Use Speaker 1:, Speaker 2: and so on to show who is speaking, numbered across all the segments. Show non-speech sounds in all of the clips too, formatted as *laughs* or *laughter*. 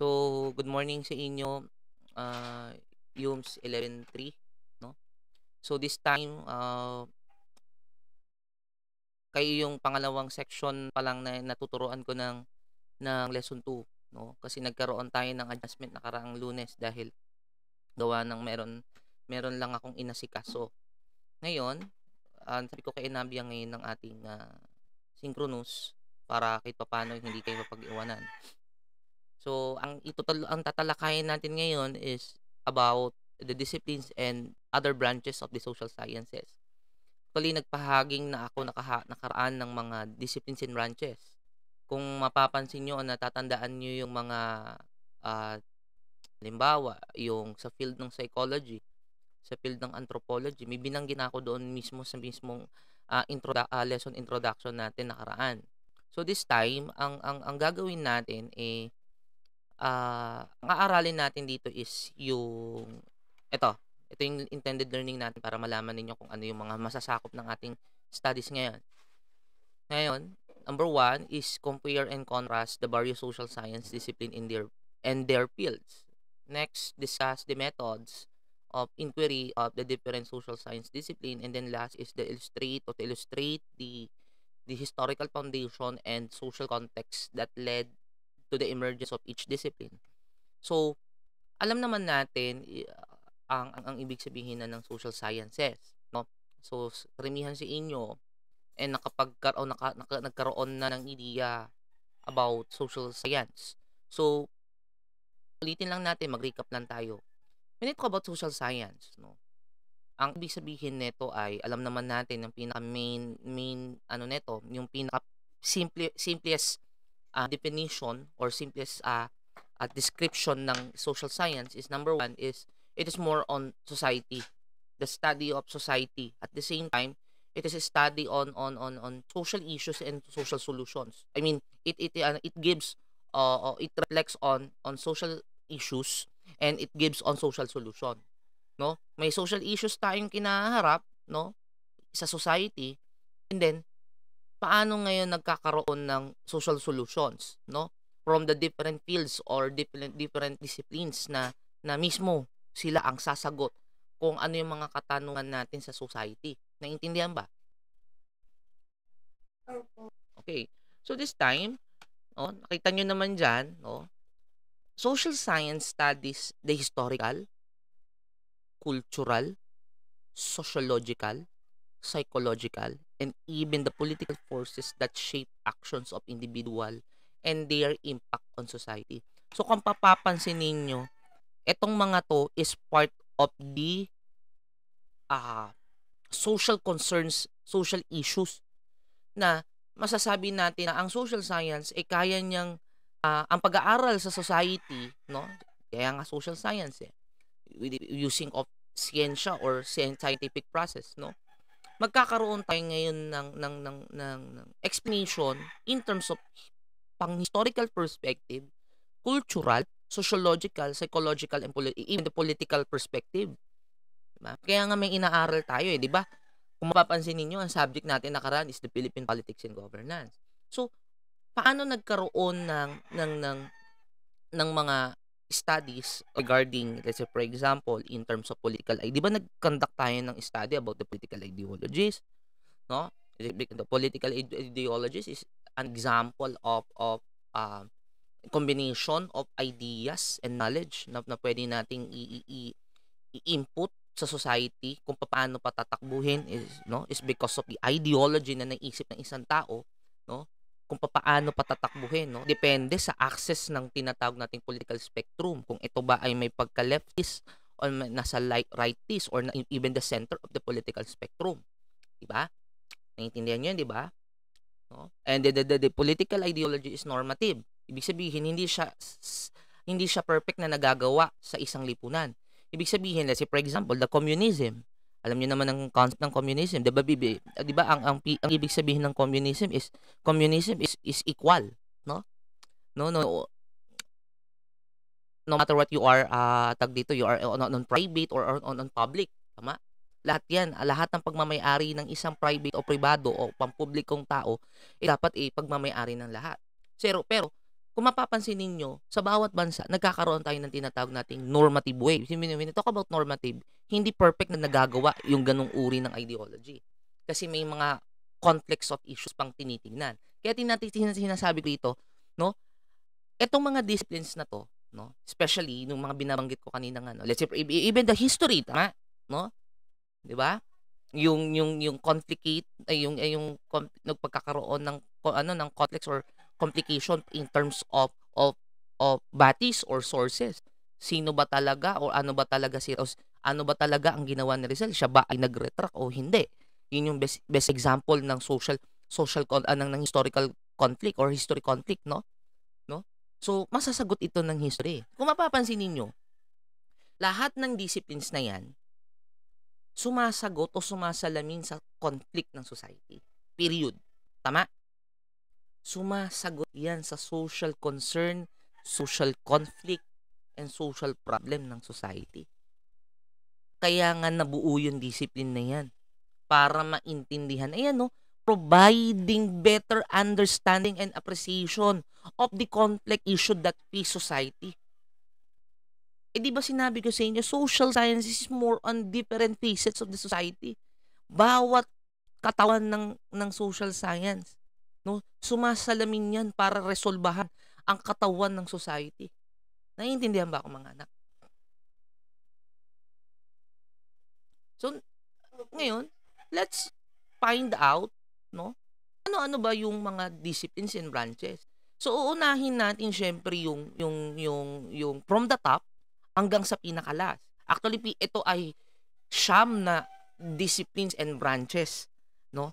Speaker 1: So, good morning sa inyo. Uh, UMS 11.3. No? So, this time, uh, kayo yung pangalawang section pa lang na natuturuan ko ng, ng lesson 2. No? Kasi nagkaroon tayo ng adjustment nakaraang lunes dahil gawa ng meron, meron lang akong inasikaso. Ngayon, uh, sabi ko kay Nabia ngayon ng ating uh, synchronous para kahit paano hindi kayo mapag-iwanan. So, ang itutal ang tatalakayin natin ngayon is about the disciplines and other branches of the social sciences. Actually, nagpahaging na ako nakaha, nakaraan ng mga disciplines and branches. Kung mapapansin nyo o natatandaan nyo yung mga, uh, ah, limbawa, yung sa field ng psychology, sa field ng anthropology, may binanggin ako doon mismo sa mismong uh, ah, introdu- uh, ah, lesson introduction natin nakaraan. So this time, ang ang ang gagawin natin ay eh, uh, ah, ang aaralin natin dito is yung ito, ito yung intended learning natin para malaman ninyo kung ano yung mga masasakop ng ating studies ngayon. Ngayon, number one is compare and contrast the various social science discipline in their and their fields. Next, discuss the methods of inquiry of the different social science discipline and then last is the illustrate or to illustrate the the historical foundation and social context that led to the emergence of each discipline. So, alam naman natin ah, ang, ang, ang ibig sabihin na ng social sciences. No? So, karamihan si inyo, eh, nakapagkaroon, naka, naka, nagkaroon na ng idea about social science. So, ulitin lang natin, mag-recap lang tayo. When it about social science, no? ang ibig sabihin nito ay alam naman natin ang pinaka main main ano nito yung pinaka simple simplest uh, definition or simplest uh, uh, description ng social science is number one is it is more on society, the study of society. At the same time, it is a study on on on on social issues and social solutions. I mean, it it uh, it gives uh, uh it reflects on on social issues and it gives on social solution. No? May social issues tayong kinaharap, no? sa society and then paano ngayon nagkakaroon ng social solutions, no? From the different fields or different different disciplines na na mismo sila ang sasagot kung ano yung mga katanungan natin sa society. Naintindihan ba? Okay. So this time, oh, nakita niyo naman diyan no? Social science studies the historical, cultural, sociological, psychological, and even the political forces that shape actions of individual and their impact on society. So kung papapansin ninyo, itong mga to is part of the uh, social concerns, social issues na masasabi natin na ang social science ay kaya niyang uh, ang pag-aaral sa society, no? Kaya nga social science eh. using of siyensya or scientific process, no? magkakaroon tayo ngayon ng ng ng ng, ng explanation in terms of pang historical perspective, cultural, sociological, psychological and poli- even the political perspective. Diba? Kaya nga may inaaral tayo eh, 'di ba? Kung mapapansin niyo, ang subject natin nakaraan is the Philippine Politics and Governance. So, paano nagkaroon ng ng ng ng mga studies regarding, let's say for example, in terms of political ideology. Di ba nag-conduct tayo ng study about the political ideologies? No? The political ideologies is an example of, of uh, combination of ideas and knowledge na, na pwede nating i- i- i-input sa society kung paano patatakbuhin is no is because of the ideology na naisip ng isang tao no kung paano patatakbuhin. No? Depende sa access ng tinatawag nating political spectrum. Kung ito ba ay may pagka-leftist or nasa rightist or even the center of the political spectrum. Diba? Naintindihan nyo yun, diba? No? And the, the, the, the political ideology is normative. Ibig sabihin, hindi siya hindi siya perfect na nagagawa sa isang lipunan. Ibig sabihin, let's say, for example, the communism alam niyo naman ang concept ng communism, 'di ba Bibi? Ah, 'Di ba ang, ang ang ibig sabihin ng communism is communism is is equal, no? No, no. No matter what you are, uh, ah, tag dito, you are on, on private or on, on public, tama? Lahat 'yan, ah, lahat ng pagmamay-ari ng isang private o pribado o pampublikong tao, eh, dapat ipagmamay-ari eh, ng lahat. Pero pero kung mapapansin ninyo, sa bawat bansa, nagkakaroon tayo ng tinatawag nating normative way. When we talk about normative, hindi perfect na nagagawa yung ganong uri ng ideology. Kasi may mga conflicts of issues pang tinitingnan. Kaya tinatin sinasabi ko dito, no? Etong mga disciplines na to, no? Especially nung mga binabanggit ko kanina nga, no? Let's say even the history, tama, no? 'Di ba? Yung yung yung complicate ay yung ay yung nagpagkakaroon ng ano ng conflicts or complication in terms of of of bodies or sources. Sino ba talaga o ano ba talaga si o ano ba talaga ang ginawa ni Rizal? Siya ba ay nag-retract o hindi? Yun yung best, best example ng social social con uh, ng, ng historical conflict or history conflict, no? No? So, masasagot ito ng history. Kung mapapansin niyo, lahat ng disciplines na 'yan sumasagot o sumasalamin sa conflict ng society. Period. Tama? Sumasagot yan sa social concern, social conflict, and social problem ng society. Kaya nga nabuo yung discipline na yan para maintindihan. Ayan no, providing better understanding and appreciation of the conflict issue that face society. Eh di ba sinabi ko sa inyo, social sciences is more on different facets of the society. Bawat katawan ng, ng social science No? Sumasalamin yan para resolbahan ang katawan ng society. Naiintindihan ba ako mga anak? So, ngayon, let's find out, no? Ano-ano ba yung mga disciplines and branches? So, uunahin natin syempre yung, yung, yung, yung from the top hanggang sa pinakalas. Actually, ito ay sham na disciplines and branches, no?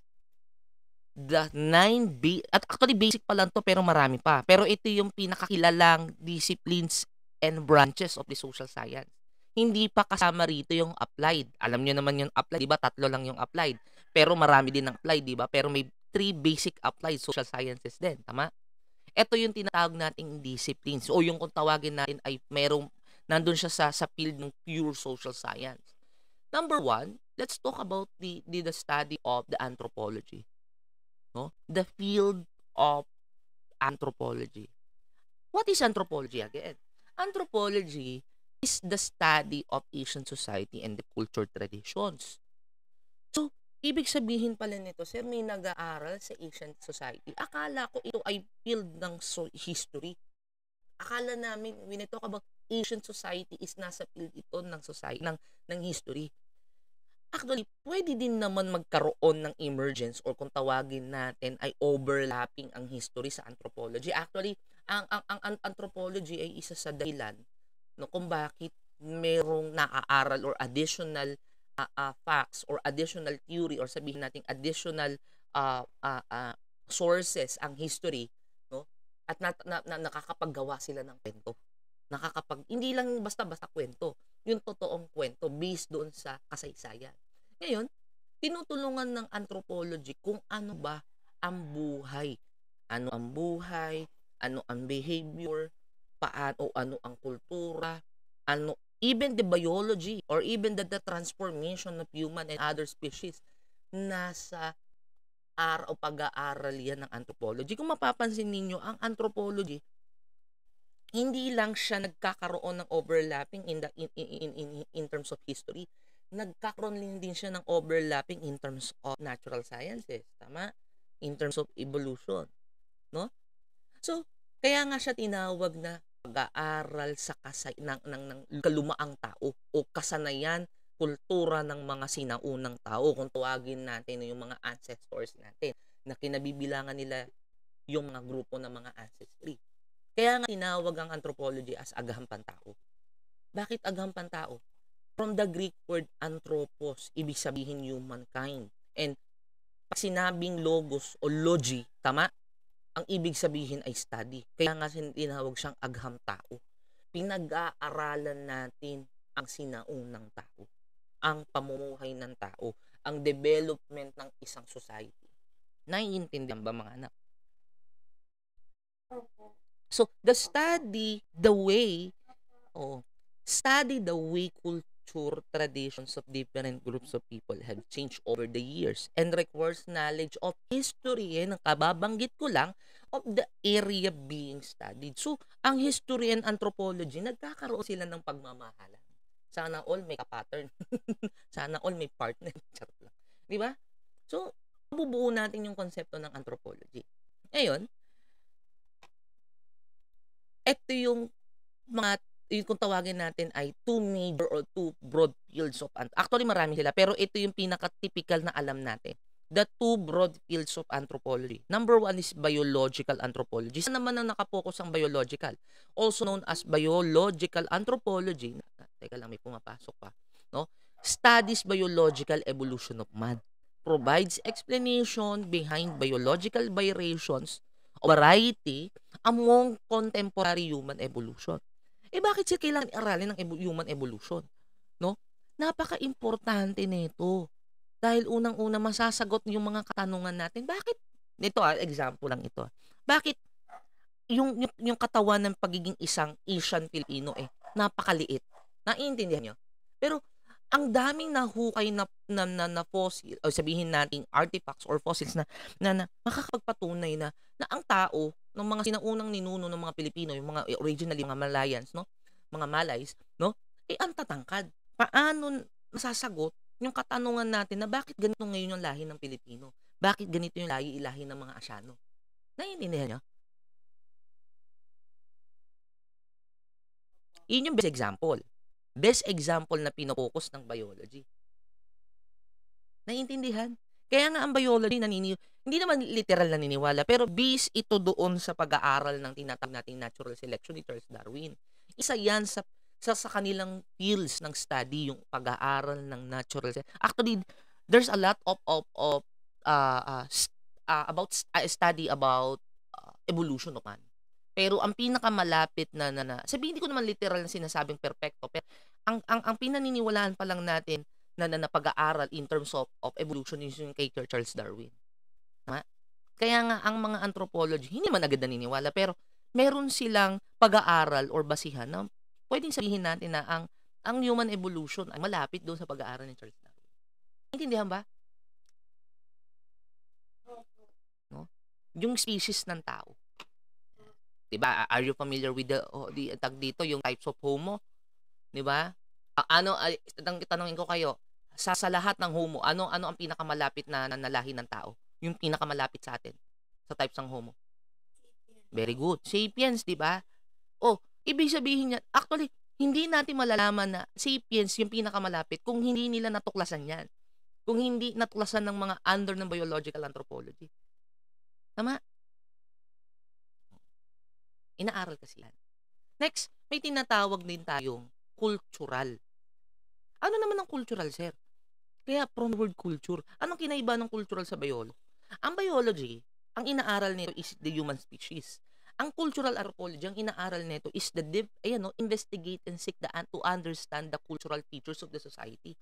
Speaker 1: the 9 ba- at actually basic pa lang to pero marami pa. Pero ito yung pinakakilalang disciplines and branches of the social science. Hindi pa kasama rito yung applied. Alam niyo naman yung applied, 'di ba? Tatlo lang yung applied. Pero marami din ang applied, 'di ba? Pero may three basic applied social sciences din, tama? Ito yung tinatawag nating disciplines o yung kung tawagin natin ay merong nandun siya sa sa field ng pure social science. Number one, let's talk about the, the, the study of the anthropology no? The field of anthropology. What is anthropology again? Anthropology is the study of Asian society and the culture traditions. So, ibig sabihin pala nito, sir, may nag-aaral sa Asian society. Akala ko ito ay field ng so- history. Akala namin, when ito kabang Asian society is nasa field ito ng society, ng, ng history. Actually, pwede din naman magkaroon ng emergence or kung tawagin natin ay overlapping ang history sa anthropology. Actually, ang, ang, ang, ang anthropology ay isa sa dahilan no, kung bakit merong naaaral or additional uh, uh, facts or additional theory or sabihin natin additional uh, uh, uh, sources ang history no at na, na, na, nakakapaggawa sila ng kwento nakakapag hindi lang basta-basta kwento yung totoong kwento based doon sa kasaysayan. Ngayon, tinutulungan ng anthropology kung ano ba ang buhay. Ano ang buhay, ano ang behavior, paano, ano ang kultura, ano, even the biology or even the, the transformation of human and other species nasa ar o pag-aaral yan ng anthropology. Kung mapapansin ninyo, ang anthropology hindi lang siya nagkakaroon ng overlapping in the in, in, in, in terms of history nagkakaroon din siya ng overlapping in terms of natural sciences tama in terms of evolution no so kaya nga siya tinawag na pag-aaral sa kasay ng, ng, ng kalumaang tao o kasanayan kultura ng mga sinaunang tao kung tuwagin natin yung mga ancestors natin na kinabibilangan nila yung mga grupo ng mga ancestry kaya nga tinawag ang anthropology as agahang pantao. Bakit agahang pantao? From the Greek word anthropos, ibig sabihin humankind. And pag sinabing logos o logi, tama? Ang ibig sabihin ay study. Kaya nga tinawag siyang agham tao. Pinag-aaralan natin ang sinaunang tao, ang pamumuhay ng tao, ang development ng isang society. Naiintindihan ba mga anak? Okay. So, the study, the way, oh, study the way culture, traditions of different groups of people have changed over the years and requires knowledge of history ng kababanggit ko lang of the area being studied. So, ang history and anthropology, nagkakaroon sila ng pagmamahalan. Sana all may pattern *laughs* Sana all may partner. *laughs* Di ba? So, bubuo natin yung konsepto ng anthropology. Ngayon, ito yung mga yun kung tawagin natin ay two major or two broad fields of actually marami sila pero ito yung pinaka-typical na alam natin the two broad fields of anthropology number one is biological anthropology saan naman ang nakapokus ang biological also known as biological anthropology teka lang may pumapasok pa no studies biological evolution of man provides explanation behind biological variations variety among contemporary human evolution. Eh bakit siya kailangan aralin ng human evolution? No? Napaka-importante nito. Dahil unang-una masasagot yung mga katanungan natin. Bakit? Nito ah, example lang ito. Ah. Bakit yung, yung, yung katawan ng pagiging isang Asian Filipino eh, napakaliit. Naiintindihan nyo? Pero ang daming nahukay na na, na, na fossil o sabihin nating artifacts or fossils na, na na makakapagpatunay na na ang tao ng mga sinaunang ninuno ng mga Pilipino, yung mga originally mga Malayans, no? Mga Malays, no? Eh ang tatangkad. Paano masasagot yung katanungan natin na bakit ganito ngayon yung lahi ng Pilipino? Bakit ganito yung lahi ilahi ng mga Asyano? Naiintindihan niyo? Iyon yung best example. Best example na pinopokus ng biology. Naiintindihan? Kaya nga ang biology nanini hindi naman literal naniniwala pero based ito doon sa pag-aaral ng tinatawag nating natural selection ni Charles Darwin. Isa 'yan sa sa, sa kanilang fields ng study yung pag-aaral ng natural selection. Actually, there's a lot of of of uh, uh, uh about uh, study about uh, evolution of man. Pero ang pinakamalapit na, na, na sabi hindi ko naman literal na sinasabing perfecto, pero ang, ang, ang pinaniniwalaan pa lang natin na, na, na pag-aaral in terms of, of evolution is yung kay Charles Darwin. Tama? Kaya nga, ang mga anthropology, hindi man agad naniniwala, pero meron silang pag-aaral or basihan na pwedeng sabihin natin na ang, ang human evolution ay malapit doon sa pag-aaral ni Charles Darwin. Intindihan ba? No? Yung species ng tao. 'Di ba? Are you familiar with the oh, di tag dito yung types of homo? 'Di ba? Ano tanong tanongin ko kayo, sa sa lahat ng homo, ano ano ang pinakamalapit na, nanalahi ng tao? Yung pinakamalapit sa atin sa types ng homo. Very good. Sapiens, 'di ba? Oh, ibig sabihin niya actually hindi natin malalaman na sapiens yung pinakamalapit kung hindi nila natuklasan 'yan. Kung hindi natuklasan ng mga under ng biological anthropology. Tama? Inaaral kasi yan. Next, may tinatawag din tayong cultural. Ano naman ang cultural, sir? Kaya from the word culture, anong kinaiba ng cultural sa biology? Ang biology, ang inaaral nito is the human species. Ang cultural anthropology, ang inaaral nito is the deep, ayan, no, investigate and seek the, to understand the cultural features of the society.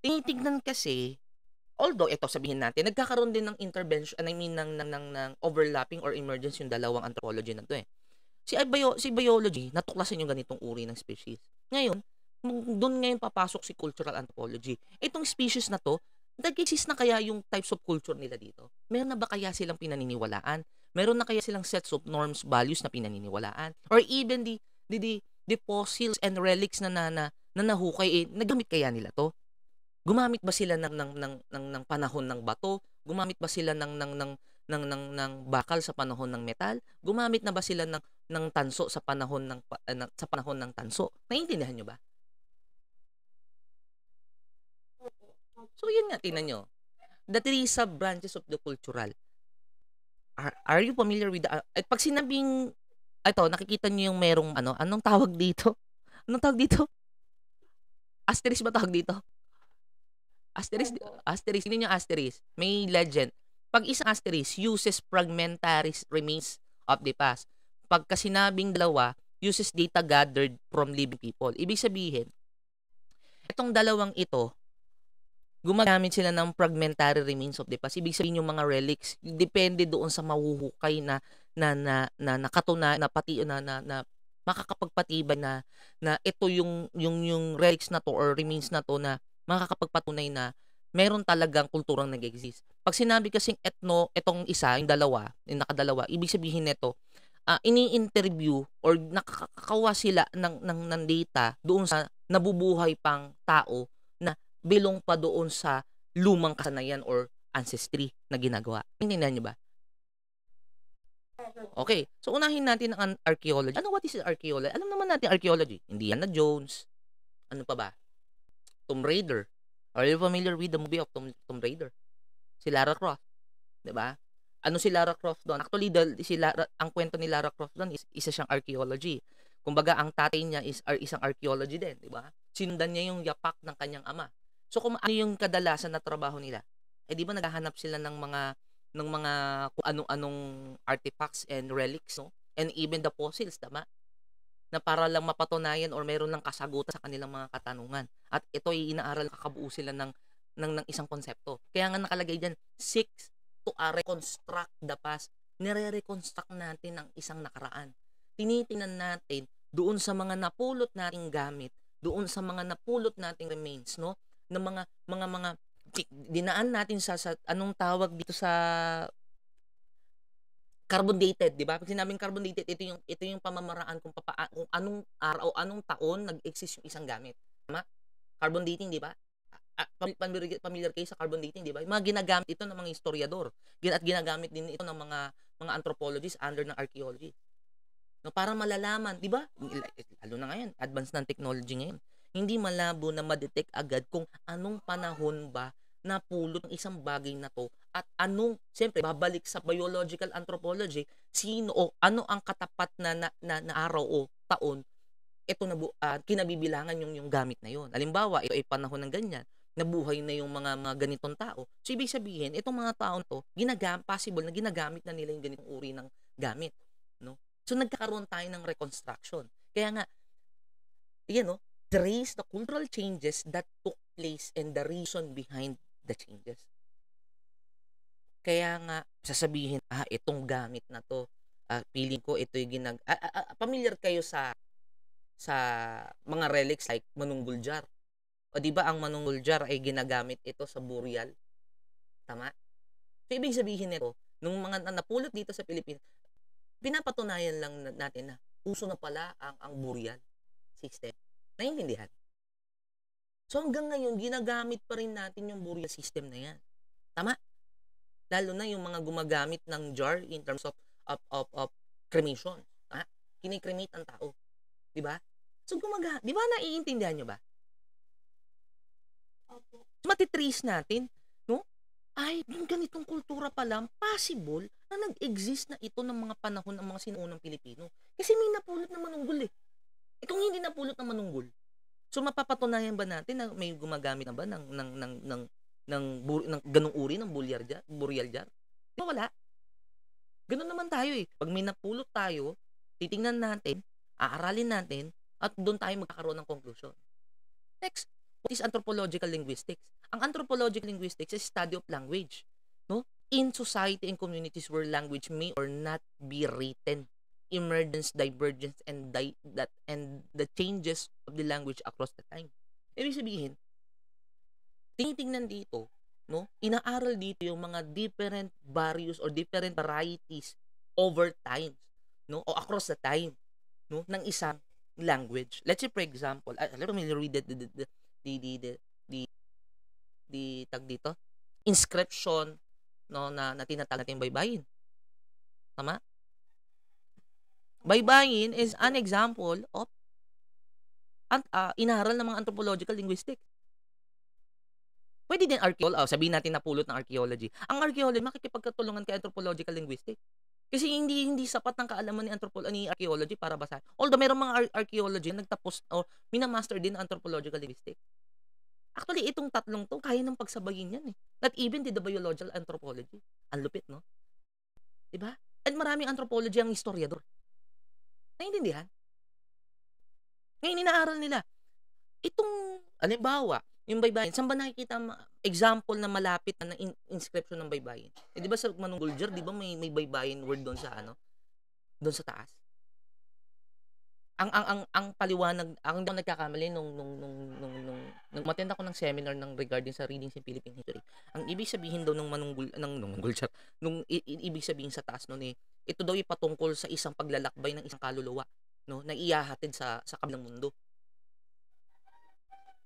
Speaker 1: Tinitignan kasi, although ito sabihin natin, nagkakaroon din ng intervention, I mean, ng, ng, ng, ng overlapping or emergence yung dalawang anthropology na to eh. Si, bio, si biology, natuklasan yung ganitong uri ng species. Ngayon, doon ngayon papasok si cultural anthropology. Itong species na to, nag-exist na kaya yung types of culture nila dito? Meron na ba kaya silang pinaniniwalaan? Meron na kaya silang sets of norms, values na pinaniniwalaan? Or even the, the, the, the fossils and relics na, na, na, na nahukay, eh, nagamit kaya nila to? Gumamit ba sila ng, ng, ng, ng, ng panahon ng bato? Gumamit ba sila ng, ng, ng, ng, ng, ng bakal sa panahon ng metal? Gumamit na ba sila ng, ng tanso sa panahon ng uh, sa panahon ng tanso. Naiintindihan niyo ba? So yun nga tingnan niyo. The three sub branches of the cultural. Are, are you familiar with the, uh, at pag sinabing ito nakikita niyo yung merong ano anong tawag dito? *laughs* Anong tawag dito? Asterisk ba tawag dito? Asterisk, asterisk, hindi niya asterisk. May legend. Pag isang asterisk uses fragmentary remains of the past pagka sinabing dalawa uses data gathered from living people. Ibig sabihin, itong dalawang ito, gumagamit sila ng fragmentary remains of the past. Ibig sabihin yung mga relics, depende doon sa mahuhukay na na na na nakatuna na pati na na, na makakapagpatibay na na ito yung yung yung relics na to or remains na to na makakapagpatunay na meron talagang kulturang nag-exist. Pag sinabi kasing etno, itong isa, yung dalawa, yung nakadalawa, ibig sabihin nito, uh, ini-interview or nakakakawa sila ng, ng, ng data doon sa nabubuhay pang tao na bilong pa doon sa lumang kasanayan or ancestry na ginagawa. Intindihan niyo ba? Okay. So, unahin natin ang archaeology. Ano what is archaeology? Alam naman natin archaeology. Indiana Jones. Ano pa ba? Tomb Raider. Are you familiar with the movie of Tomb, Tomb Raider? Si Lara Croft. ba? Diba? ano si Lara Croft doon? Actually, the, si Lara, ang kwento ni Lara Croft doon is isa siyang archaeology. Kumbaga, ang tatay niya is ar, isang archaeology din, di ba? Sinundan niya yung yapak ng kanyang ama. So kung ano yung kadalasan na trabaho nila? Eh di ba naghahanap sila ng mga ng mga kung anong-anong artifacts and relics, no? And even the fossils, tama? Na para lang mapatunayan or meron ng kasagutan sa kanilang mga katanungan. At ito ay inaaral kakabuo sila ng ng, ng isang konsepto. Kaya nga nakalagay diyan six to uh, reconstruct the past. Nire-reconstruct natin ang isang nakaraan. Tinitingnan natin doon sa mga napulot nating gamit, doon sa mga napulot nating remains, no? Na mga mga mga dinaan natin sa, sa anong tawag dito sa carbon dated, 'di ba? Pag sinabing carbon dated, ito yung ito yung pamamaraan kung papa kung anong araw, anong taon nag-exist yung isang gamit. Tama? Carbon dating, 'di ba? uh, ah, pamilyar, pamilyar kayo sa carbon dating, di ba? Mga ginagamit ito ng mga historiador. At ginagamit din ito ng mga mga anthropologists under ng archaeology. No, para malalaman, di ba? Lalo na ngayon, advanced ng technology ngayon. Hindi malabo na ma-detect agad kung anong panahon ba napulot ng isang bagay na to at anong, siyempre, babalik sa biological anthropology, sino o ano ang katapat na, na, na, na araw o taon ito na uh, kinabibilangan yung yung gamit na yon. Halimbawa, ito ay panahon ng ganyan nabuhay na yung mga, mga ganitong tao. So, ibig sabihin, itong mga taon to, ginagam, possible na ginagamit na nila yung ganitong uri ng gamit. No? So, nagkakaroon tayo ng reconstruction. Kaya nga, you know, trace the cultural changes that took place and the reason behind the changes. Kaya nga, sasabihin, ah, itong gamit na to, ah, feeling ko ito yung ginag... Ah, ah, ah, familiar kayo sa sa mga relics like manunggul jar o di ba ang manungol jar ay ginagamit ito sa burial? Tama? So ibig sabihin nito, nung mga napulot dito sa Pilipinas, pinapatunayan lang natin na uso na pala ang, ang burial system. Naiintindihan? So hanggang ngayon, ginagamit pa rin natin yung burial system na yan. Tama? Lalo na yung mga gumagamit ng jar in terms of of, of, of cremation. Tama? Kinikremate ang tao. Di ba? So gumagamit. Di ba naiintindihan nyo ba? Opo. Matitrace natin, no? Ay, yung ganitong kultura pa lang, possible na nag-exist na ito ng mga panahon ng mga sinuunang Pilipino. Kasi may napulot na manunggol eh. Eh kung hindi napulot na manunggol, so mapapatunayan ba natin na may gumagamit na ba ng, ng, ng, ng, ng, bur, ng ganong uri ng bulyar dyan, burial dyan? Di wala? Ganun naman tayo eh. Pag may napulot tayo, titingnan natin, aaralin natin, at doon tayo magkakaroon ng conclusion. Next, What is anthropological linguistics? Ang anthropological linguistics is study of language. No? In society and communities where language may or not be written, emergence, divergence, and di- that and the changes of the language across the time. Ibig sabihin, tinitingnan dito, no? Inaaral dito yung mga different various or different varieties over time, no? O across the time, no? Ng isang language. Let's say for example, I, ah, let me read the, the, the, di di di, di, di tag dito inscription no na, na tinatag natin baybayin. Tama? Baybayin is an example of at uh, ah, inaral ng mga anthropological linguistic. Pwede din archaeology. Oh, ah, sabihin natin napulot ng archaeology. Ang archaeology, makikipagkatulungan kay anthropological linguistic. Kasi hindi hindi sapat ng kaalaman ni anthropology ni archaeology para basahin. Although mayroong mga ar- archaeology nagtapos o minamaster din anthropological linguistics. Actually, itong tatlong to, kaya ng pagsabayin yan eh. Not even the biological anthropology. Ang lupit, no? Diba? At maraming anthropology ang historiador. Naiintindihan? Ngayon, inaaral nila. Itong, alimbawa, yung baybayin, saan ba nakikita ang example na malapit na in- inscription ng baybayin? Eh, di ba sa Manong Bulger, di ba may, may baybayin word doon sa ano? Doon sa taas. Ang ang ang ang paliwanag, ang daw nagkakamali nung nung nung nung nung, nung matenda ko ng seminar ng regarding sa reading sa Philippine history. Ang ibig sabihin daw ng manunggul ng nung Bulger, nung i, i, ibig sabihin sa taas noon eh, ito daw ipatungkol sa isang paglalakbay ng isang kaluluwa no na iyahatid sa sa kabilang mundo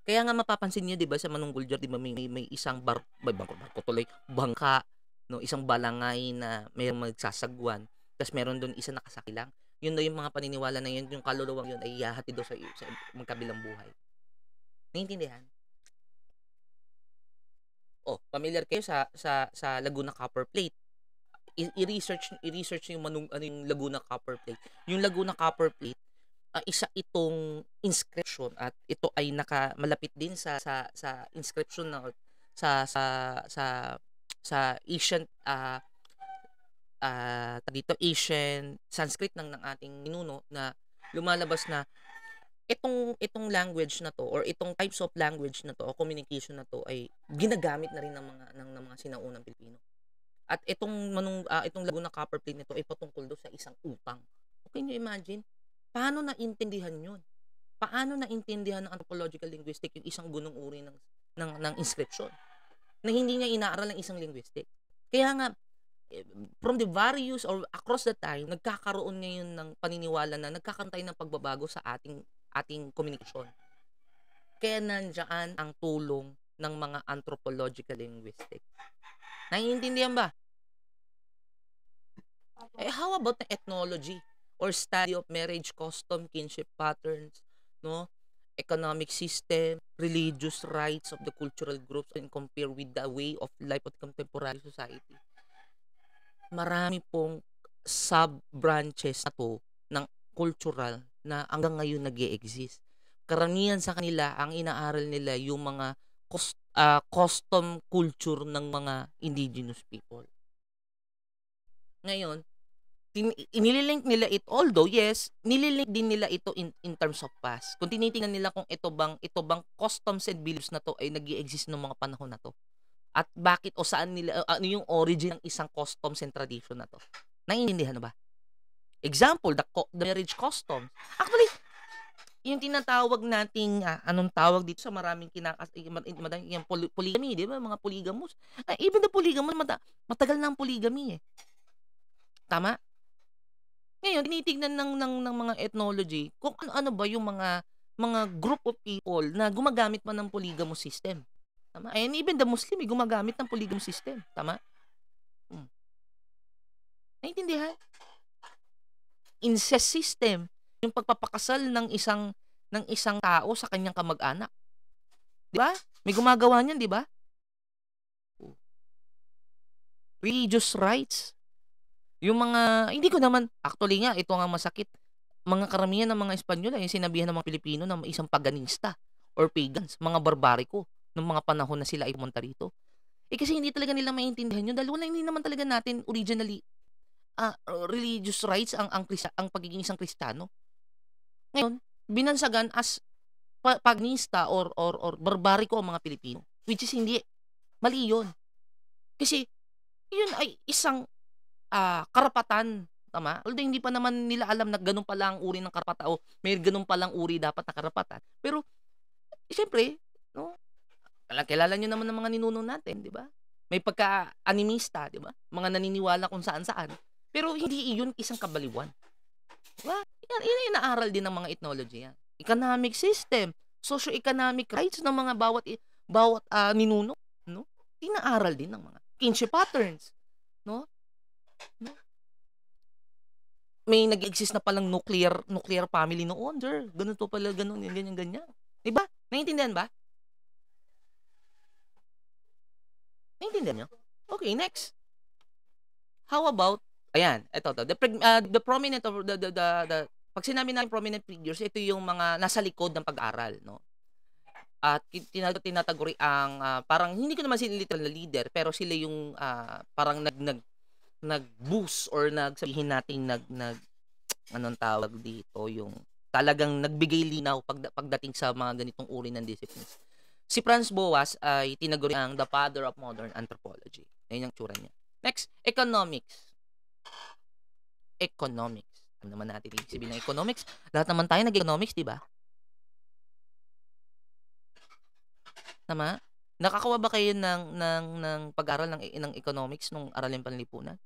Speaker 1: kaya nga mapapansin niyo 'di ba sa Manunggol Jar 'di ba may, may isang bar, may bangko, bangko tuloy, bangka no, isang balangay na may magsasagwan. Tapos meron doon isa nakasakilang. Yun daw yung mga paniniwala na yun, yung kaluluwa yun ay ihahati daw sa, sa magkabilang buhay. Naiintindihan? Oh, familiar kayo sa sa sa Laguna Copper Plate. I- i-research i-research yung manung ano yung Laguna Copper Plate. Yung Laguna Copper Plate uh, isa itong inscription at ito ay naka malapit din sa sa sa inscription na sa sa sa sa ancient uh, uh, dito ancient Sanskrit ng ng ating ninuno na lumalabas na itong itong language na to or itong types of language na to o communication na to ay ginagamit na rin ng mga ng, ng mga sinaunang Pilipino. At itong manung uh, itong Laguna copper plate nito ay patungkol do sa isang utang. Okay you imagine? Paano naintindihan yun? Paano naintindihan ng anthropological linguistic yung isang gunong uri ng, ng, ng inscription na hindi niya inaaral ng isang linguistic? Kaya nga, eh, from the various or across the time, nagkakaroon ngayon ng paniniwala na nagkakantay ng pagbabago sa ating ating komunikasyon. Kaya nandiyan ang tulong ng mga anthropological linguistics. Naiintindihan ba? Eh, how about the ethnology? or study of marriage custom, kinship patterns, no? economic system, religious rights of the cultural groups and compare with the way of life of contemporary society. Marami pong sub-branches na to ng cultural na hanggang ngayon nag exist Karamihan sa kanila, ang inaaral nila yung mga cost, uh, ah, custom culture ng mga indigenous people. Ngayon, inililink nila it although yes nililink din nila ito in, in terms of past kung tinitingnan nila kung ito bang ito bang customs and beliefs na to ay nag-exist noong mga panahon na to at bakit o saan nila ano yung origin ng isang customs and tradition na to naiintindihan ba example the, co- the marriage custom actually yung tinatawag nating uh, anong tawag dito sa maraming kinakas madami yung polygamy di ba mga polygamous uh, even the polygamy mata- matagal na ang polygamy eh tama ngayon, tinitignan ng, ng, ng mga ethnology kung ano-ano ba yung mga mga group of people na gumagamit pa ng polygamy system. Tama? And even the Muslim, eh, gumagamit ng polygamy system. Tama? Hmm. Naintindihan? Incest system, yung pagpapakasal ng isang ng isang tao sa kanyang kamag-anak. 'Di ba? May gumagawa niyan, 'di ba? Religious rights. Yung mga, hindi ko naman, actually nga, ito nga masakit. Mga karamihan ng mga Espanyol ay sinabihan ng mga Pilipino na isang paganista or pagans, mga barbariko ng mga panahon na sila ay pumunta rito. Eh kasi hindi talaga nila maintindihan yun dahil wala hindi naman talaga natin originally uh, religious rights ang ang, Krista, ang pagiging isang Kristiyano. Ngayon, binansagan as pagnista or or or barbariko ang mga Pilipino, which is hindi mali 'yon. Kasi 'yun ay isang uh, karapatan. Tama? Although hindi pa naman nila alam na ganun pala ang uri ng karapatan o may ganun palang uri dapat na karapatan. Pero, eh, siyempre, no? Kilala nyo naman ng mga ninuno natin, di ba? May pagka-animista, di ba? Mga naniniwala kung saan-saan. Pero hindi iyon isang kabaliwan. Diba? Yan, yan inaaral din ng mga ethnology yan. Economic system, socio-economic rights ng mga bawat bawat uh, ninuno, no? Inaaral din ng mga kinship patterns, no? May nag-exist na palang nuclear nuclear family noon, sir. Ganun to pala, ganun, yan, ganyan, ganyan. ba Naiintindihan ba? Naiintindihan niyo? Okay, next. How about, ayan, eto to the, uh, the prominent, of the, the, the, the, pag sinabi namin prominent figures, ito yung mga nasa likod ng pag-aral, no? at tinat- tinataguri ang uh, parang hindi ko naman sila literal na leader pero sila yung uh, parang nag nag nag-boost or nagsabihin natin nag nag anong tawag dito yung talagang nagbigay linaw pag, pagdating sa mga ganitong uri ng disciplines. Si Franz Boas ay tinaguri ang the father of modern anthropology. Ayun ang tsura niya. Next, economics. Economics. Ano naman natin ibig sabihin ng economics? Lahat naman tayo nag-economics, di ba? Tama? Nakakawa ba kayo ng ng ng pag-aral ng ng economics nung aralin Panlipunan?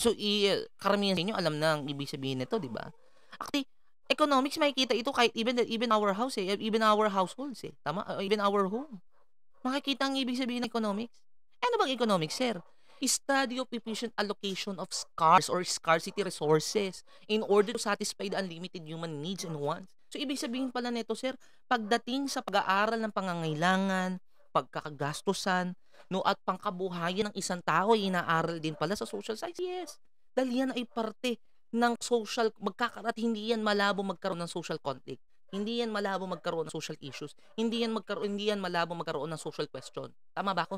Speaker 1: So, i karamihan sa inyo alam na ang ibig sabihin nito, 'di ba? Actually, economics makikita ito kahit even even our house eh, even our households eh. Tama? Even our home. Makikita ang ibig sabihin ng economics. Ano bang economics, sir? study of efficient allocation of scarce or scarcity resources in order to satisfy the unlimited human needs and wants. So, ibig sabihin pala nito, sir, pagdating sa pag-aaral ng pangangailangan, pagkakagastusan, no, at pangkabuhayan ng isang tao, inaaral din pala sa social science. Yes, dahil yan ay parte ng social, magkakarat, hindi yan malabo magkaroon ng social conflict. Hindi yan malabo magkaroon ng social issues. Hindi yan, magkaroon, hindi yan malabo magkaroon ng social question. Tama ba ako?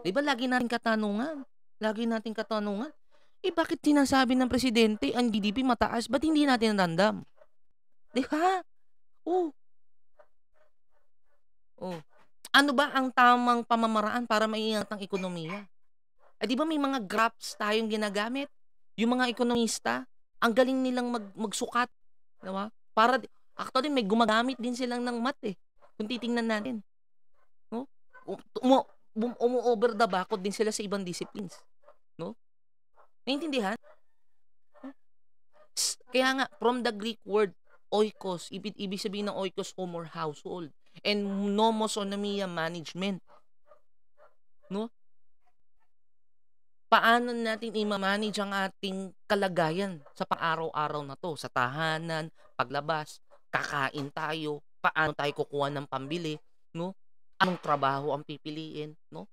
Speaker 1: Di lagi nating katanungan? Lagi nating katanungan. Eh bakit sinasabi ng presidente ang GDP mataas? Ba't hindi natin narandam? Di ba? Oh. Oh. Ano ba ang tamang pamamaraan para maingat ang ekonomiya? Eh di ba may mga graphs tayong ginagamit? Yung mga ekonomista, ang galing nilang mag, magsukat. Di ba? Para, actually may gumagamit din silang ng math eh. Kung titingnan natin. No? Um, Umu, um, umu-over the backward din sila sa ibang disciplines. No? Naintindihan? Kaya nga, from the Greek word, oikos, ibig, ibig sabihin ng oikos, home or household. And nomos onomia, management. No? Paano natin i-manage ang ating kalagayan sa pang-araw-araw na to? Sa tahanan, paglabas, kakain tayo, paano tayo kukuha ng pambili, no? Anong trabaho ang pipiliin, no?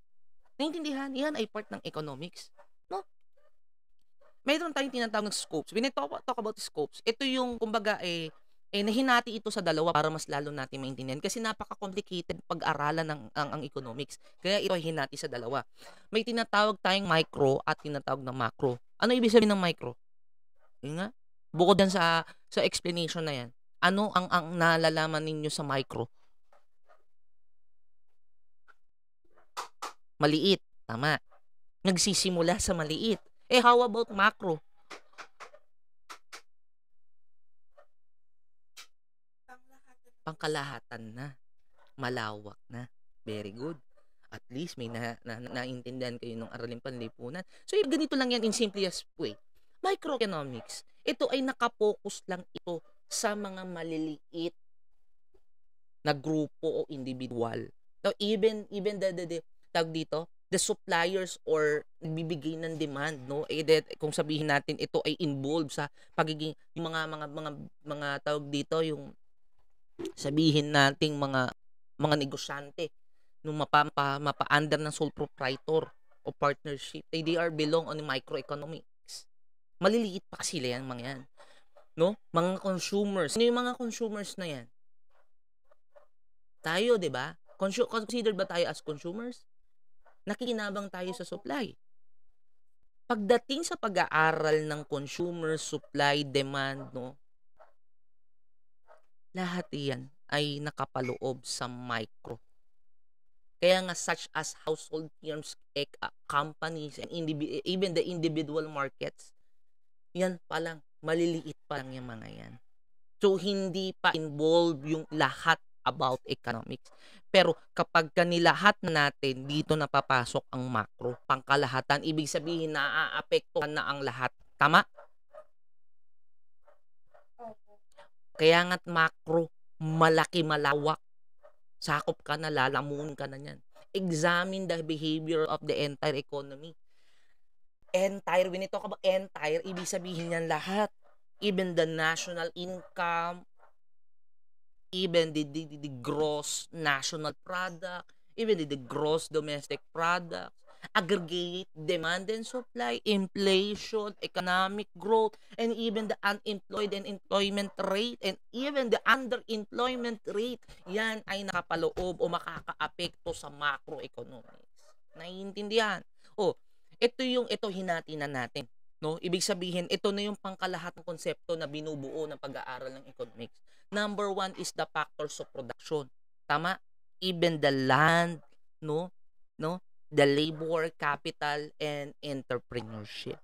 Speaker 1: Naintindihan? Yan ay part ng economics mayroon tayong tinatawag ng scopes. When I talk, talk about scopes, ito yung, kumbaga, eh, eh, nahinati ito sa dalawa para mas lalo natin maintindihan kasi napaka-complicated pag-aralan ng ang, ang economics. Kaya ito ay hinati sa dalawa. May tinatawag tayong micro at tinatawag na macro. Ano ibig sabihin ng micro? Yun nga. Bukod dyan sa, sa explanation na yan, ano ang, ang nalalaman ninyo sa micro? Maliit. Tama. Nagsisimula sa maliit. Eh, how about macro? Pangkalahatan na. Malawak na. Very good. At least may na, na, naintindihan kayo ng araling panlipunan. So, eh, ganito lang yan in simplest way. Microeconomics. Ito ay nakapokus lang ito sa mga maliliit na grupo o individual. Now, even, even the, the, the, tag dito, the suppliers or bibigay ng demand no eh that, kung sabihin natin ito ay involved sa pagiging yung mga mga mga mga tawag dito yung sabihin nating mga mga negosyante nung mapa, mapa, under ng sole proprietor o partnership they, eh, they are belong on microeconomics maliliit pa kasi yan mga yan no mga consumers ano yung mga consumers na yan tayo 'di ba Consu- considered ba tayo as consumers nakikinabang tayo sa supply. Pagdating sa pag-aaral ng consumer supply demand, no, lahat yan ay nakapaloob sa micro. Kaya nga such as household firms, ah, companies, and indivi- even the individual markets, yan pa lang, maliliit pa lang yung mga yan. So, hindi pa involved yung lahat about economics. Pero kapag kanilahat na natin, dito na papasok ang macro, pangkalahatan. Ibig sabihin, naaapektuhan na ang lahat. Tama? Kaya nga't macro, malaki malawak. Sakop ka na, lalamuan ka na yan. Examine the behavior of the entire economy. Entire, when we talk about entire, ibig sabihin yan lahat. Even the national income, even the, the, the gross national product, even the, the gross domestic product, aggregate demand and supply, inflation, economic growth, and even the unemployed and employment rate, and even the underemployment rate, yan ay nakapaloob o makakaapekto sa macroeconomics. Naiintindihan? O, oh, ito yung ito hinati na natin. No? Ibig sabihin, ito na yung pangkalahat ng konsepto na binubuo ng pag-aaral ng economics. Number one is the factors of production. Tama? Even the land, no? No? The labor, capital, and entrepreneurship.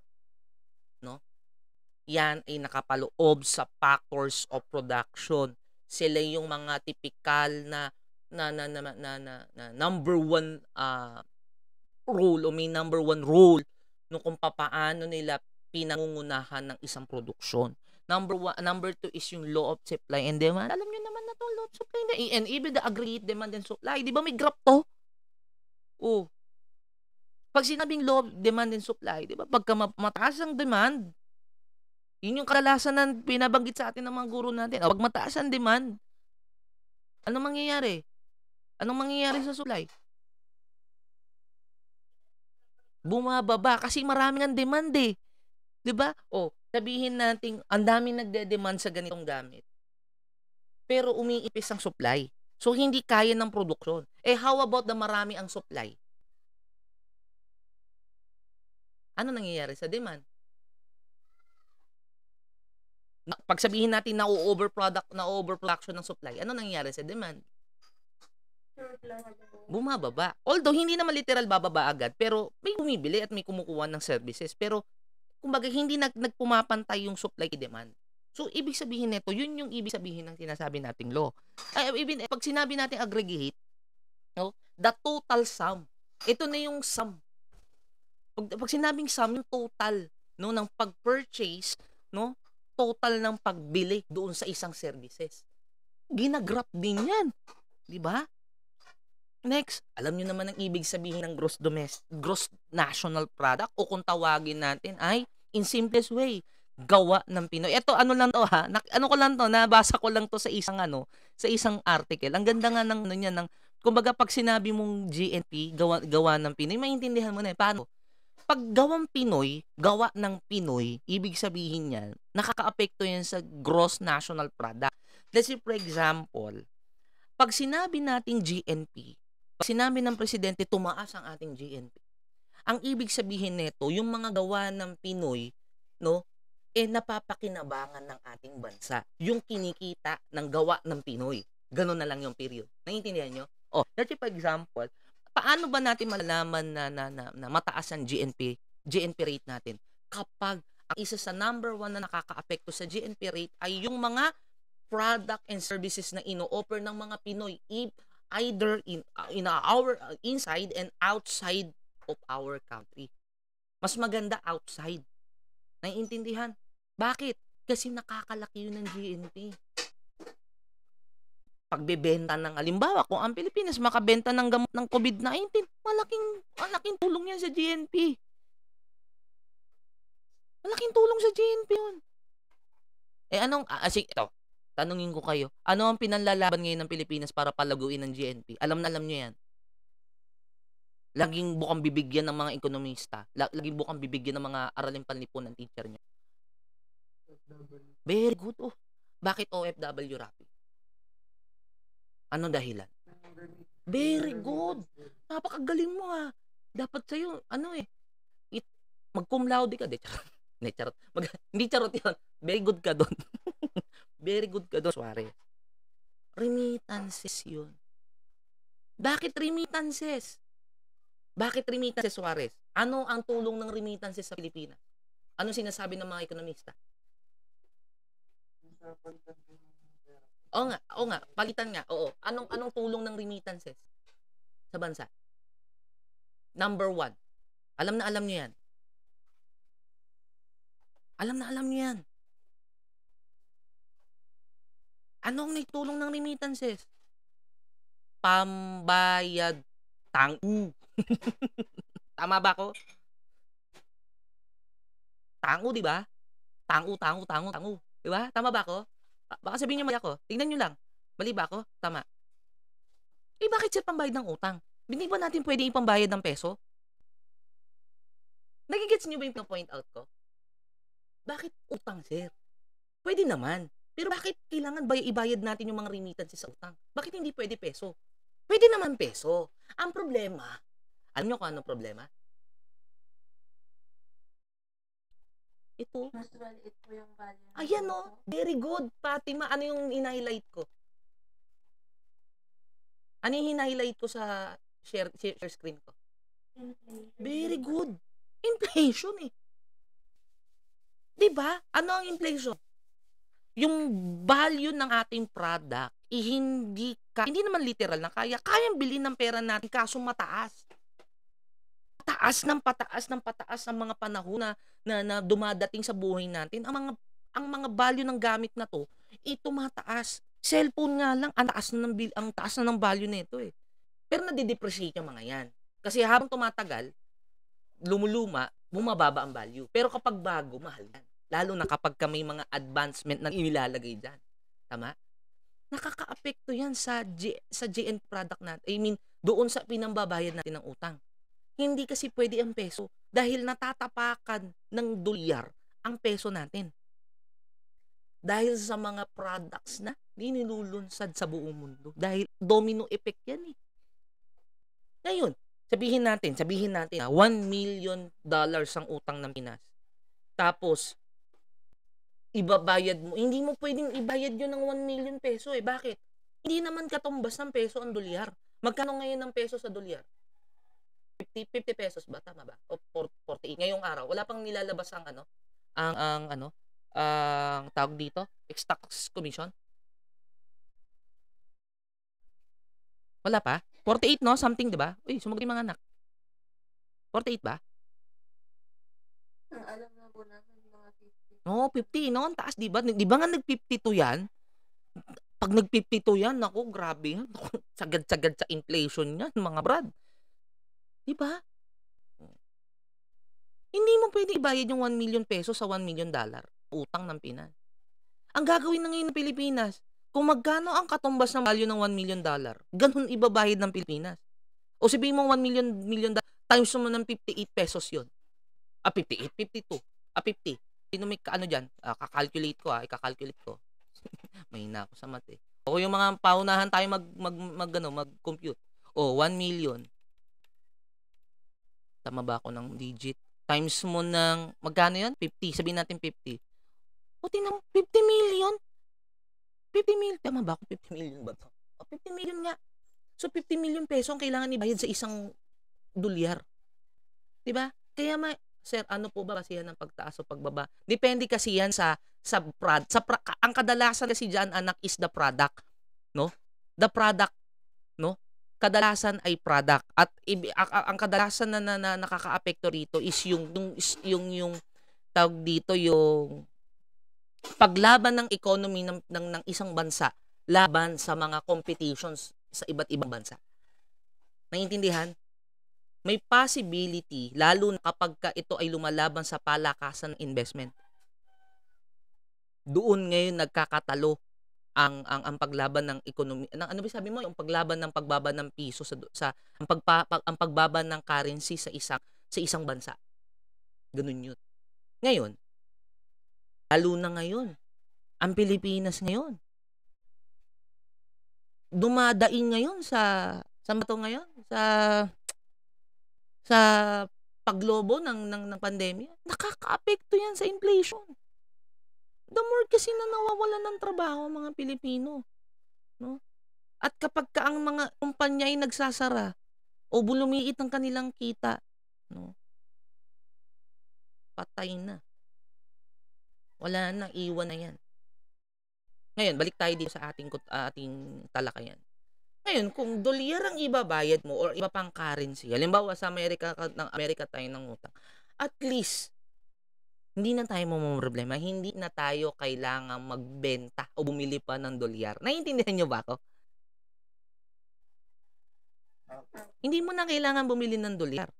Speaker 1: No? Yan ay nakapaloob sa factors of production. Sila yung mga tipikal na na na na na, na, na number one uh, rule o may number one rule no kung paano nila pinangungunahan ng isang produksyon. Number one, number two is yung law of supply and demand. Alam nyo naman na to, law of supply na, eh. and even the aggregate demand and supply. Di ba may graph to? Oh. Pag sinabing law of demand and supply, di ba? Pagka mataas ang demand, yun yung kalalasan na pinabanggit sa atin ng mga guro natin. Pag mataas ang demand, ano mangyayari? Anong mangyayari sa supply? Bumababa kasi maraming ang demand eh. 'Di ba? O, oh, sabihin nating ang dami nagde-demand sa ganitong gamit. Pero umiipis ang supply. So hindi kaya ng produksyon. Eh how about na marami ang supply? Ano nangyayari sa demand? Pag sabihin natin na overproduct, na overproduction ng supply, ano nangyayari sa demand? Bumababa. Although hindi naman literal bababa agad, pero may bumibili at may kumukuha ng services. Pero kumbaga hindi nag nagpumapantay yung supply demand. So ibig sabihin nito, yun yung ibig sabihin ng sinasabi nating law. Ay, ah, even eh, pag sinabi natin aggregate, no, the total sum. Ito na yung sum. Pag, pag sinabing sum, yung total no ng pag-purchase, no, total ng pagbili doon sa isang services. Ginagrap din 'yan. 'Di ba? Next, alam niyo naman ang ibig sabihin ng gross domestic gross national product o kung tawagin natin ay in simplest way, gawa ng Pinoy. Ito ano lang to ha, na, ano ko lang to, nabasa ko lang to sa isang ano, sa isang article. Ang ganda nga ng ano niya ng kumbaga pag sinabi mong GNP, gawa gawa ng Pinoy, maintindihan mo na eh, paano? Pag gawang Pinoy, gawa ng Pinoy, ibig sabihin niyan, nakakaapekto yan sa gross national product. Let's say for example, pag sinabi nating GNP, Sinabi ng presidente, tumaas ang ating GNP. Ang ibig sabihin nito, yung mga gawa ng Pinoy, no, eh napapakinabangan ng ating bansa. Yung kinikita ng gawa ng Pinoy. Ganun na lang yung period. Naiintindihan nyo? Oh, let's for example, paano ba natin malalaman na, na, na, na mataas ang GNP, GNP rate natin? Kapag ang isa sa number one na nakakaapekto sa GNP rate ay yung mga product and services na ino-offer ng mga Pinoy. I- either in uh, in uh, our uh, inside and outside of our country. Mas maganda outside. Naiintindihan? Bakit? Kasi nakakalaki yun ng GNP. Pagbebenta ng halimbawa kung ang Pilipinas makabenta ng gamot ng COVID-19, malaking malaking tulong yan sa GNP. Malaking tulong sa GNP yun. Eh anong, ah, ah sige, ito, Tanungin ko kayo, ano ang pinanlalaban ngayon ng Pilipinas para palaguin ang GNP? Alam na alam nyo yan. Laging bukang bibigyan ng mga ekonomista. Laging bukang bibigyan ng mga araling panlipon ng teacher nyo. Very good oh. Bakit OFW Rapi? Ano dahilan? Very good. Napakagaling mo ah. Dapat sa'yo, ano eh, it, mag-cum laude ka. De, charot. *laughs* De, charot. Mag, hindi charot yan. Very good ka doon. *laughs* Very good ka doon, Suarez. Remittances yun. Bakit remittances? Bakit remittances, Suarez? Ano ang tulong ng remittances sa Pilipinas? Ano sinasabi ng mga ekonomista? O nga, o nga, palitan nga, oo. Anong, anong tulong ng remittances sa bansa? Number one. Alam na alam niyo yan. Alam na alam niyo yan. Anong nagtulong ng remittances? Pambayad tangu. *laughs* Tama ba ako? Tangu, di ba? Tangu, tangu, tangu, tangu. Di ba? Tama ba ako? Ah, baka sabihin niyo mali ako. Tingnan niyo lang. Mali ba ako? Tama. Eh bakit siya pambayad ng utang? Hindi ba natin pwedeng ipambayad ng peso? Nagigits niyo ba yung point out ko? Bakit utang, sir? Pwede naman. Pero bakit kailangan bay ibayad natin yung mga remittances sa utang? Bakit hindi pwede peso? Pwede naman peso. Ang problema, alam nyo kung anong problema? Ito. Mas maliit yung value. Ayan oh. o. Very good, Fatima. Ano yung in-highlight ko? Ano yung in-highlight ko sa share, share screen ko? Very good. Inflation eh. 'Di ba? Ano ang inflation? yung value ng ating product, eh, hindi ka, hindi naman literal na kaya, kayang bilhin ng pera natin kaso mataas. Pataas ng pataas ng pataas ang mga panahon na, na, na dumadating sa buhay natin. Ang mga ang mga value ng gamit na to, ito eh, mataas. Cellphone nga lang, ang taas na ng, bil, ang taas na ng value nito eh. Pero nadidepreciate yung mga yan. Kasi habang tumatagal, lumuluma, bumababa ang value. Pero kapag bago, mahal yan. Lalo na kapag ka may mga advancement na inilalagay dyan. Tama? Nakakaapekto yan sa, G, sa GN product natin. I mean, doon sa pinambabayad natin ng utang. Hindi kasi pwede ang peso dahil natatapakan ng dolyar ang peso natin. Dahil sa mga products na dinilulunsad sa buong mundo. Dahil domino effect yan eh. Ngayon, sabihin natin, sabihin natin na 1 million dollars ang utang ng Pinas. Tapos, ibabayad mo. Hindi mo pwedeng ibayad yun ng 1 million peso eh. Bakit? Hindi naman katumbas ng peso ang dolyar. Magkano ngayon ng peso sa dolyar? 50, 50 pesos ba? Tama ba? O 48. Ngayong araw. Wala pang nilalabas ang ano? Ang, ang ano? Ang tawag dito? Ex-tax commission? Wala pa? 48 no? Something, di ba? Uy, sumagot yung mga anak. 48 ba? Ang alam na po namin. No, 50, no? Ang taas, di ba? Di ba nga nag-52 yan? Pag nag-52 yan, nako, grabe yan. Sagad-sagad sa inflation yan, mga brad. Di ba? Hindi mo pwede ibayad yung 1 million peso sa 1 million dollar. Utang ng Pinas. Ang gagawin na ngayon ng Pilipinas, kung magkano ang katumbas ng value ng 1 million dollar, ganun ibabahid ng Pilipinas. O sabihin mo 1 million, million dollar, times mo ng 58 pesos yon. A 58, 52, ah, 50. Sino may ano diyan? Uh, ah, kakalculate ko ah, ika-calculate ko. *laughs* Mahina ako sa math eh. O yung mga paunahan tayo mag mag, mag ano, mag-compute. O 1 million. Tama ba ako ng digit? Times mo ng magkano 'yon? 50. Sabihin natin 50. O tinang 50 million. 50 million. Tama ba ako? 50 million ba O, 50 million nga. So 50 million peso ang kailangan ibayad sa isang dolyar. 'Di ba? Kaya may, Sir, ano po ba kasi yan ng pagtaas o pagbaba? Depende kasi yan sa sa prod, sa pra, ang kadalasan kasi diyan anak is the product, no? The product, no? Kadalasan ay product at ang kadalasan na, na, na nakakaapekto rito is yung yung yung, yung tawag dito yung paglaban ng economy ng, ng, ng isang bansa laban sa mga competitions sa iba't ibang bansa. Naiintindihan? may possibility, lalo na kapag ka ito ay lumalaban sa palakasan ng investment. Doon ngayon nagkakatalo ang ang ang paglaban ng ekonomi ng ano ba sabi mo yung paglaban ng pagbaba ng piso sa sa ang pagpa, pag, ang pagbaba ng currency sa isang sa isang bansa. Ganun yun. Ngayon, lalo na ngayon, ang Pilipinas ngayon, dumadaing ngayon sa sa mato ngayon, sa sa paglobo ng, ng, ng pandemya, nakakaapekto yan sa inflation. The more kasi na nawawalan ng trabaho ang mga Pilipino. No? At kapag ka ang mga kumpanya ay nagsasara o bulumiit ang kanilang kita, no? patay na. Wala na, iwan na yan. Ngayon, balik tayo dito sa ating, ating talakayan. Ngayon, kung dolyar ang ibabayad mo or iba pang currency, halimbawa sa Amerika, ng Amerika tayo ng utang, at least, hindi na tayo problema. Hindi na tayo kailangan magbenta o bumili pa ng dolyar. Naiintindihan nyo ba ako? Hindi mo na kailangan bumili ng dolyar.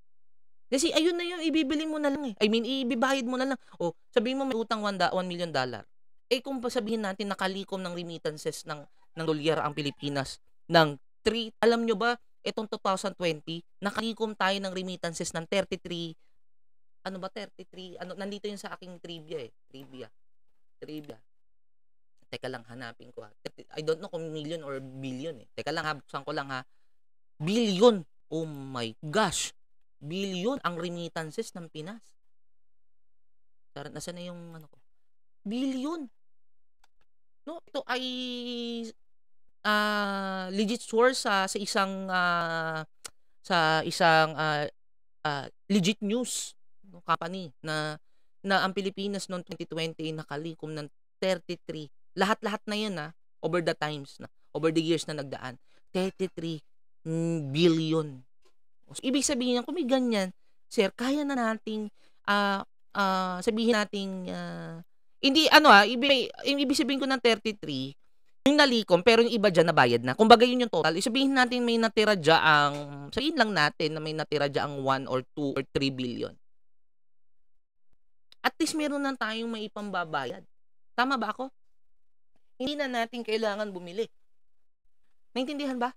Speaker 1: Kasi ayun na yung ibibili mo na lang eh. I mean, ibibayad mo na lang. O, sabihin mo may utang 1 million dollar. Eh kung pa sabihin natin nakalikom ng remittances ng ng dolyar ang Pilipinas ng 3, alam nyo ba, itong 2020, nakalikom tayo ng remittances ng 33, ano ba 33, ano, nandito yun sa aking trivia eh, trivia, trivia. Teka lang, hanapin ko ha. I don't know kung million or billion eh. Teka lang ha, buksan ko lang ha. Billion! Oh my gosh! Billion ang remittances ng Pinas. Tara, nasa na yung ano ko? Billion! No, ito ay uh, legit source sa sa isang uh, sa isang uh, uh, legit news company na na ang Pilipinas noong 2020 ay nakalikom ng 33 lahat-lahat na 'yan ah over the times na over the years na nagdaan 33 billion so, ibig sabihin niya kung may ganyan sir kaya na nating uh, uh, sabihin nating uh, hindi ano ah ibig ibig sabihin ko ng 33 yung nalikom, pero yung iba dyan nabayad na. Kumbaga yun yung total. Isabihin natin may natira dyan ang, sabihin lang natin na may natira dyan ang 1 or 2 or 3 billion. At least meron na tayong may Tama ba ako? Hindi na natin kailangan bumili. Naintindihan ba?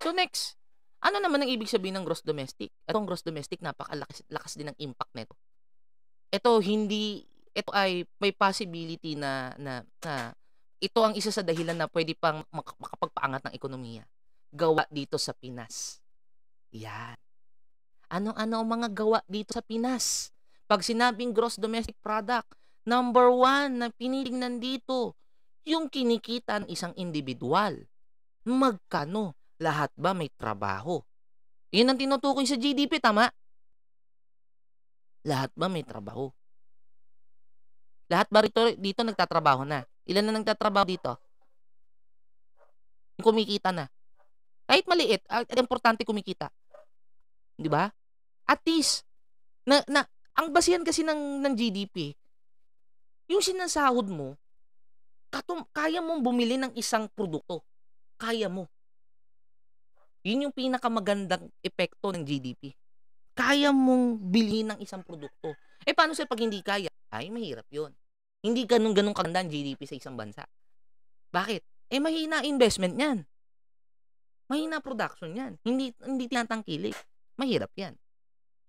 Speaker 1: So next, ano naman ang ibig sabihin ng gross domestic? Itong gross domestic, napakalakas lakas din ng impact nito. Ito hindi ito ay may possibility na, na, na ito ang isa sa dahilan na pwede pang makapagpaangat ng ekonomiya. Gawa dito sa Pinas. Yan. Ano-ano ang mga gawa dito sa Pinas? Pag sinabing gross domestic product, number one na pinitingnan dito, yung kinikita ng isang individual. Magkano? Lahat ba may trabaho? Yun ang tinutukoy sa GDP, tama? Lahat ba may trabaho? Lahat ba rito, dito nagtatrabaho na? Ilan na nagtatrabaho dito? Kumikita na. Kahit maliit, ah, at importante kumikita. Di ba? At least, na, na, ang basihan kasi ng, ng GDP, yung sinasahod mo, katum, kaya mong bumili ng isang produkto. Kaya mo. Yun yung pinakamagandang epekto ng GDP. Kaya mong bilhin ng isang produkto. Eh paano sir pag hindi kaya? Ay, mahirap yun. Hindi ganun-ganun kaganda ang GDP sa isang bansa. Bakit? Eh mahina investment niyan. Mahina production niyan. Hindi hindi tinatangkilik. Mahirap 'yan.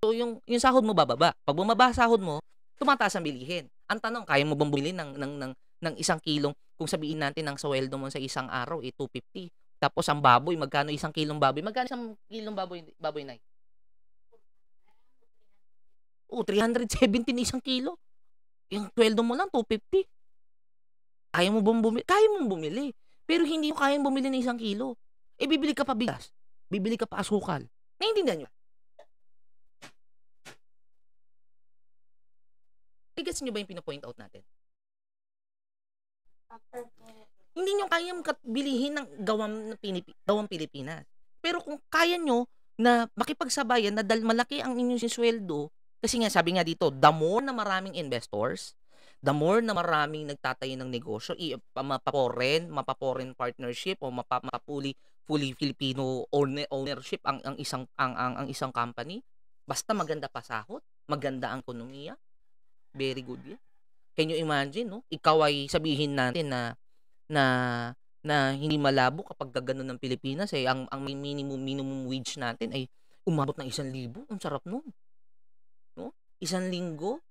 Speaker 1: So yung yung sahod mo bababa. Pag bumaba sahod mo, tumataas ang bilihin. Ang tanong, kaya mo bang bumili ng ng ng ng isang kilong kung sabihin natin ang sweldo mo sa isang araw ay eh, 250. Tapos ang baboy, magkano isang kilong baboy? Magkano isang kilong baboy baboy na? Oh, 370 isang kilo. Yung tweldo mo lang, 250. Kaya mo bang bumili? Kaya mo bumili. Pero hindi mo kayang bumili ng isang kilo. E bibili ka pa bigas. Bibili ka pa asukal. Naiintindihan nyo? Eh, Tigas nyo ba yung pinapoint out natin? Hindi nyo kayang bilihin ng gawang, Pinipi- gawang Pilipinas. Pero kung kaya nyo na makipagsabayan na dahil malaki ang inyong sweldo, kasi nga sabi nga dito, the more na maraming investors, the more na maraming nagtatayo ng negosyo, i- mapaporen, mapaporen partnership o mapa, mapapuli fully Filipino owner, ownership ang ang isang ang, ang ang isang company. Basta maganda pa maganda ang ekonomiya. Very good 'yan. Can you imagine, no? Ikaw ay sabihin natin na na na hindi malabo kapag gagano ng Pilipinas eh ang ang minimum minimum wage natin ay umabot ng 1,000. Ang sarap noon isang linggo,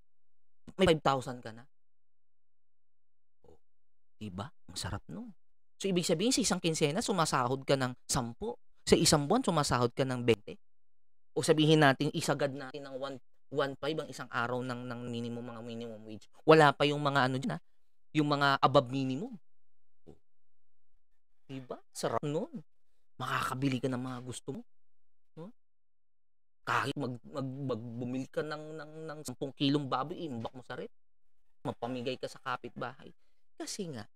Speaker 1: may 5,000 ka na. Oh, diba? Ang sarap no. So, ibig sabihin, sa isang kinsena, sumasahod ka ng 10. Sa isang buwan, sumasahod ka ng 20. O sabihin natin, isagad natin ng 1.5 ang isang araw ng, ng minimum, mga minimum wage. Wala pa yung mga ano dyan, ha? Ah. yung mga above minimum. Oh, diba? Sarap nun. Makakabili ka ng mga gusto mo kahit mag, mag, mag bumili ka ng, ng, ng 10 kilong baboy, imbak mo sa rep. Mapamigay ka sa kapitbahay. Kasi nga,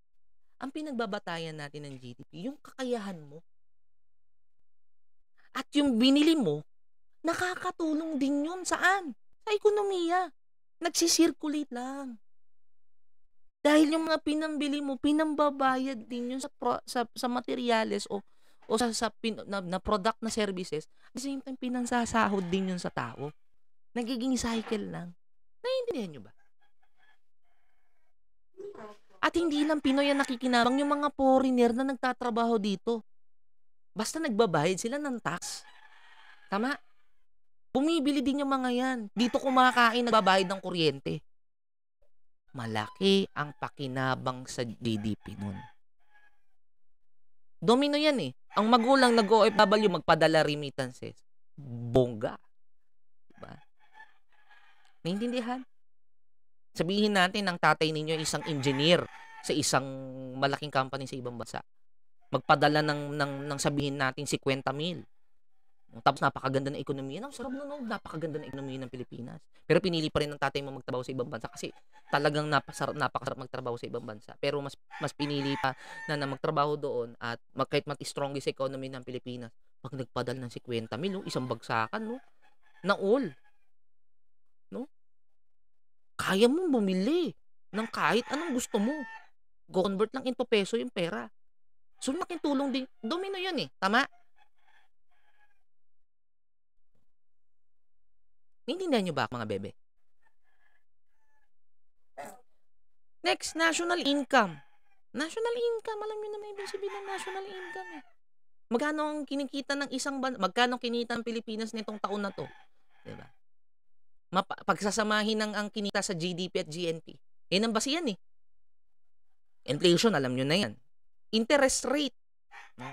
Speaker 1: ang pinagbabatayan natin ng GDP, yung kakayahan mo. At yung binili mo, nakakatulong din yun saan? Sa ekonomiya. Nagsisirculate lang. Dahil yung mga pinambili mo, pinambabayad din yun sa, pro, sa, sa materyales o o sa, sa pin, na, na product na services, at the same time, pinansasahod din yun sa tao. Nagiging cycle lang. Naiintindihan nyo ba? At hindi lang Pinoy ang nakikinabang yung mga foreigner na nagtatrabaho dito. Basta nagbabayad sila ng tax. Tama? Bumibili din yung mga yan. Dito kumakain, nagbabayad ng kuryente. Malaki ang pakinabang sa GDP nun. Domino yan eh. Ang magulang nag-OFW magpadala remittances. Bongga. Diba? Naintindihan? Sabihin natin ang tatay ninyo isang engineer sa isang malaking company sa ibang bansa. Magpadala ng, ng, ng sabihin natin si 50 mil. Tapos napakaganda ng ekonomiya. Ang sarap nun, napakaganda ng ekonomiya ng Pilipinas. Pero pinili pa rin ng tatay mo magtrabaho sa ibang bansa kasi talagang napasarap, napakasarap magtrabaho sa ibang bansa. Pero mas mas pinili pa na, na magtrabaho doon at mag, kahit mat sa economy ng Pilipinas, pag nagpadal ng 50 mil, no? isang bagsakan, no? na all. No? Kaya mo bumili ng kahit anong gusto mo. Go convert lang into peso yung pera. So, laking din. Domino yun eh. Tama? Niintindihan nyo ba mga bebe? Next, national income. National income. Alam nyo na may ibig sabihin ng national income. Eh. Magkano ang kinikita ng isang bansa? Magkano kinita ng Pilipinas nitong taon na to? Diba? Mapa- pagsasamahin ng ang kinita sa GDP at GNP. Eh, ang base yan eh. Inflation, alam nyo na yan. Interest rate. No?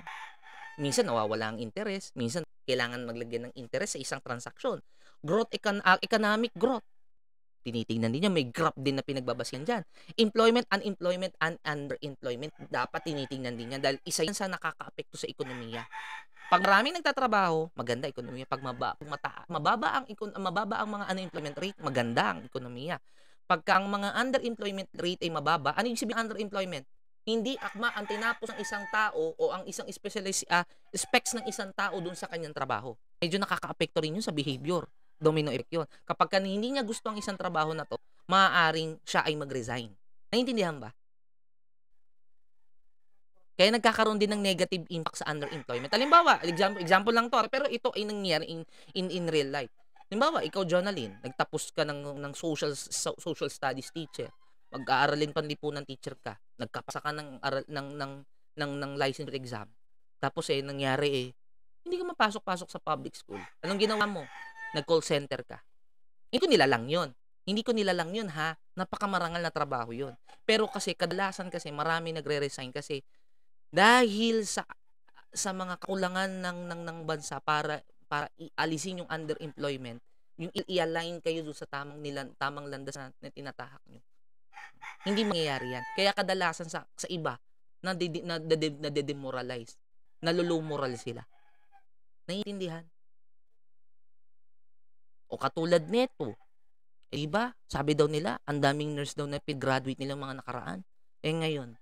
Speaker 1: Minsan nawawala ang interest. Minsan kailangan maglagyan ng interest sa isang transaksyon growth econ- uh, ah, economic growth. Tinitingnan din niya, may graph din na pinagbabasihan dyan. Employment, unemployment, and underemployment, dapat tinitingnan din niya dahil isa yan sa nakakaapekto sa ekonomiya. Pag maraming nagtatrabaho, maganda ekonomiya. Pag maba, mata, mababa ang mababa ang mga unemployment rate, maganda ang ekonomiya. Pagka ang mga underemployment rate ay mababa, ano yung sabihin underemployment? hindi akma ang tinapos ng isang tao o ang isang specialist uh, ah, specs ng isang tao doon sa kanyang trabaho. Medyo nakakaapekto rin yun sa behavior domino effect yun. Kapag ka hindi niya gusto ang isang trabaho na to, maaaring siya ay mag-resign. Naiintindihan ba? Kaya nagkakaroon din ng negative impact sa underemployment. Halimbawa, example, example lang to, ah, pero ito ay nangyari in, in, in real life. Halimbawa, ikaw, journaling, nagtapos ka ng, ng social, social studies teacher. Mag-aaralin panlipunan teacher ka. Nagkapasa ka ng, aral, ng, ng, ng, ng license exam. Tapos eh, nangyari eh, hindi ka mapasok-pasok sa public school. Anong ginawa mo? nag-call center ka. Hindi ko nilalang yon. Hindi ko nilalang yon ha. Napakamarangal na trabaho yon. Pero kasi kadalasan kasi marami nagre-resign kasi dahil sa sa mga kakulangan ng ng ng bansa para para ialisin yung underemployment, yung i-align kayo doon sa tamang nilan, tamang landas na, na tinatahak nyo. Hindi mangyayari yan. Kaya kadalasan sa sa iba na na, nadedemoralize, nalolow moral sila. Naiintindihan? O katulad nito. Eh ba, sabi daw nila, ang daming nurse daw na pag-graduate nilang mga nakaraan. Eh ngayon,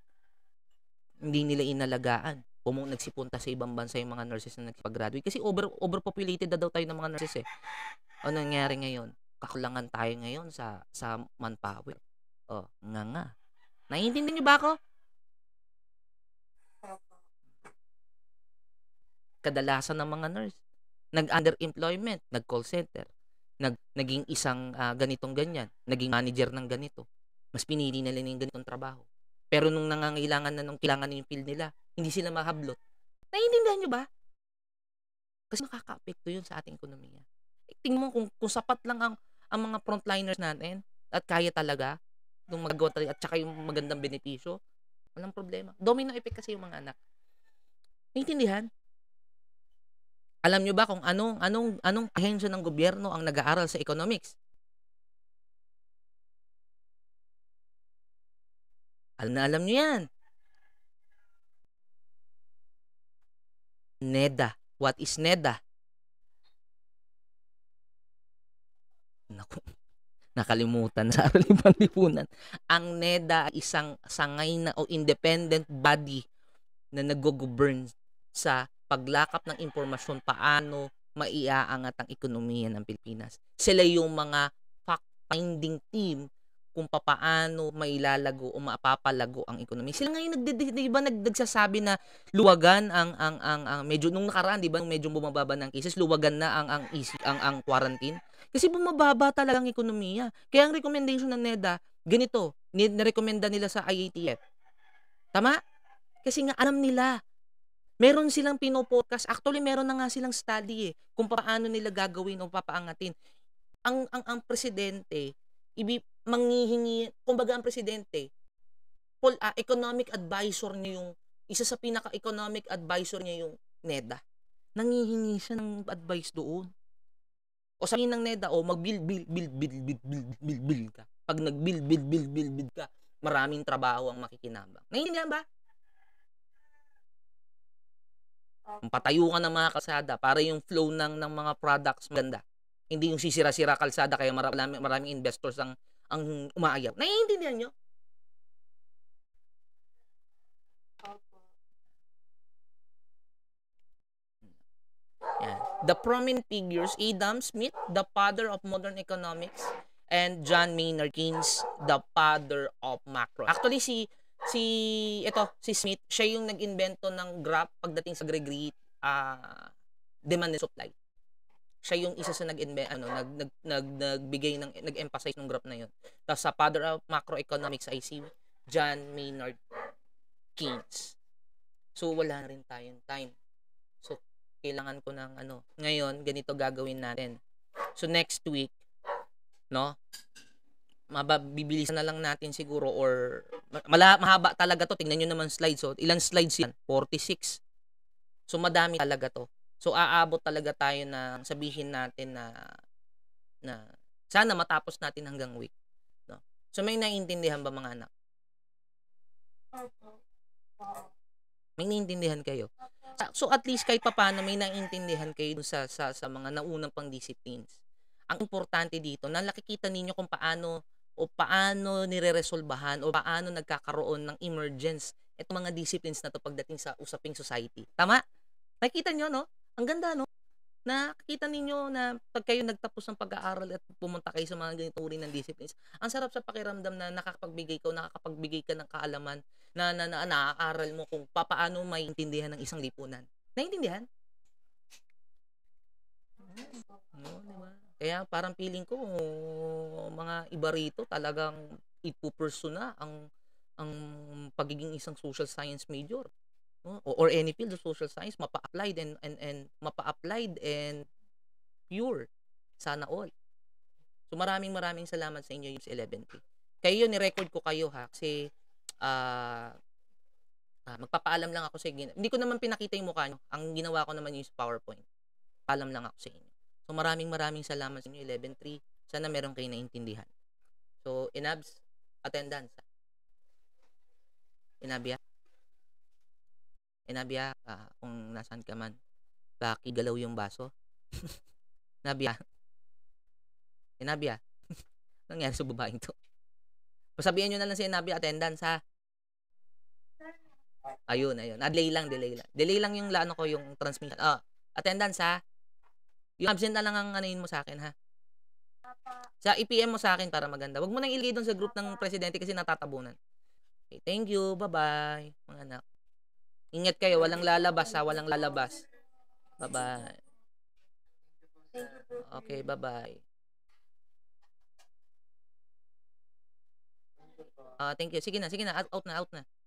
Speaker 1: hindi nila inalagaan. Pumung nagsipunta sa ibang bansa yung mga nurses na nagpag-graduate. Kasi over, overpopulated na daw tayo ng mga nurses eh. Ano nangyari ngayon? Kakulangan tayo ngayon sa, sa manpower. Oh, nga nga. Naiintindihan niyo ba ako? Kadalasan ng mga nurse, nag-underemployment, nag-call center nag, naging isang uh, ganitong ganyan, naging manager ng ganito. Mas pinili lang ng ganitong trabaho. Pero nung nangangailangan na nung kailangan yung field nila, hindi sila mahablot. Naiintindihan niyo ba? Kasi nakaka-apekto yun sa ating ekonomiya. Eh, tingnan mo kung, kung sapat lang ang, ang mga frontliners natin at kaya talaga nung magagawa at saka yung magandang benepisyo, walang problema. Domino effect kasi yung mga anak. Naintindihan? Alam nyo ba kung anong, anong, anong ahensya ng gobyerno ang nag-aaral sa economics? Alam na alam nyo yan. NEDA. What is NEDA? Naku, *laughs* nakalimutan sa araling panlipunan. Ang NEDA ay isang sangay na o independent body na nag-govern sa paglakap ng impormasyon paano maiaangat ang ekonomiya ng Pilipinas. Sila yung mga fact-finding team kung paano mailalago o mapapalago ang ekonomiya. Sila ngayon nagdi, di nagsasabi na luwagan ang ang ang, ang medyo nung nakaraan, di ba, medyo bumababa ng cases, luwagan na ang ang easy, ang ang quarantine kasi bumababa talaga ang ekonomiya. Kaya ang recommendation ng NEDA, ganito, ni nirekomenda nila sa IATF. Tama? Kasi nga alam nila meron silang pinopodcast. Actually, meron na nga silang study eh, kung paano nila gagawin o papaangatin. Ang, ang, ang presidente, ibi, manghihingi, kumbaga ang presidente, Paul, uh, ah, economic advisor niya yung, isa sa pinaka-economic advisor niya yung NEDA. Nangihingi siya ng advice doon. O sabihin ng NEDA, o oh, mag-build, build, build, build, build, build, build, build ka. Pag nag-build, build, build, build, build ka, maraming trabaho ang makikinabang. Naiintindihan ba? Patayo ka ng mga kalsada para yung flow ng, ng mga products maganda. Hindi yung sisira-sira kalsada kaya marami, maraming investors ang, ang umaayaw. Naiintindihan nyo? Yan. The prominent figures, Adam Smith, the father of modern economics, and John Maynard Keynes, the father of macro. Actually, si si ito si Smith siya yung nag-invento ng graph pagdating sa aggregate uh, demand and supply siya yung isa sa nag ano nag nag, nag nagbigay ng nag-emphasize ng graph na yun tapos sa father of ah, macroeconomics ay si John Maynard Keynes so wala na rin tayong time so kailangan ko ng ano ngayon ganito gagawin natin so next week no mababibilisan na lang natin siguro or mala, mahaba talaga to. Tingnan nyo naman slides. So, oh. ilang slides yan? 46. So, madami talaga to. So, aabot talaga tayo na sabihin natin na na sana matapos natin hanggang week. No? So, may naiintindihan ba mga anak? May naiintindihan kayo? So, at least kahit papano may naiintindihan kayo sa, sa, sa mga naunang pang disciplines. Ang importante dito, na nakikita ninyo kung paano o paano nireresolbahan o paano nagkakaroon ng emergence itong mga disciplines na to pagdating sa usaping society. Tama? Nakita nyo, no? Ang ganda, no? Nakikita ninyo na pag kayo nagtapos ng pag-aaral at pumunta kayo sa mga ganitong uri ng disciplines, ang sarap sa pakiramdam na nakakapagbigay ka o nakakapagbigay ka ng kaalaman na, na, na, naaaral mo kung paano maintindihan ng isang lipunan. Naintindihan? Hmm. No, diba? Kaya parang feeling ko oh, mga iba rito talagang ipupursue na ang ang pagiging isang social science major no? or, or any field of social science mapa-applied and and and mapa-applied and pure sana all. So maraming maraming salamat sa inyo yung 11P. Kayo ni-record ko kayo ha kasi uh, uh, magpapaalam lang ako sa inyo. Hindi ko naman pinakita yung mukha nyo. Ang ginawa ko naman yung PowerPoint. Paalam lang ako sa inyo. So maraming maraming salamat sa inyo 113. Sana meron kayo naintindihan. So inabs attendance. Inabya. Inabya uh, kung nasaan ka man. Baki galaw yung baso. *laughs* Nabya. Inabya. *laughs* Nangyari sa babaeng to. Pasabihan niyo na lang si Inabya attendance ha. Ayun, ayun. Adlay ah, lang, delay lang. Delay lang yung ano ko, yung transmission. Oh, attendance ha. Yung absent na lang ang anayin mo sa akin, ha? Sa IPM mo sa akin para maganda. Huwag mo nang ilagay doon sa group ng presidente kasi natatabunan. Okay, thank you. Bye-bye, mga anak. Ingat kayo. Walang lalabas, ha? Walang lalabas. Bye-bye. Okay, bye-bye. Uh, thank you. Sige na, sige na. out na, out na.